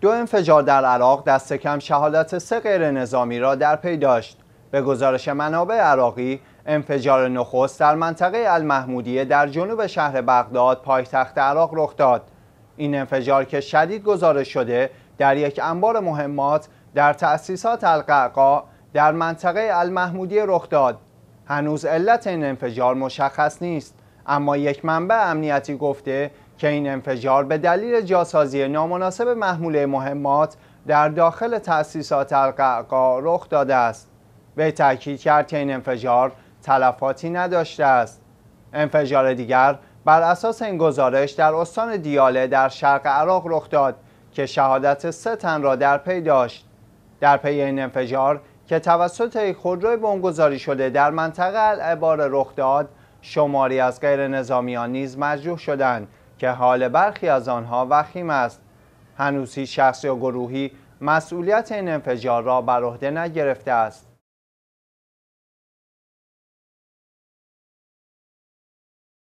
دو انفجار در عراق دست کم شهادت سه غیر نظامی را در پی داشت. به گزارش منابع عراقی، انفجار نخست در منطقه المحمودیه در جنوب شهر بغداد پایتخت عراق رخ داد. این انفجار که شدید گزارش شده در یک انبار مهمات در تأسیسات القعقا در منطقه المحمودیه رخ داد. هنوز علت این انفجار مشخص نیست، اما یک منبع امنیتی گفته که این انفجار به دلیل جاسازی نامناسب محموله مهمات در داخل تأسیسات القعقا رخ داده است وی تاکید کرد که این انفجار تلفاتی نداشته است انفجار دیگر بر اساس این گزارش در استان دیاله در شرق عراق رخ داد که شهادت سه تن را در پی داشت در پی این انفجار که توسط خودروی بمبگذاری شده در منطقه العباره رخ داد شماری از غیر نظامیان نیز مجروح شدند که حال برخی از آنها وخیم است هنوز هیچ شخص یا گروهی مسئولیت این انفجار را بر عهده نگرفته است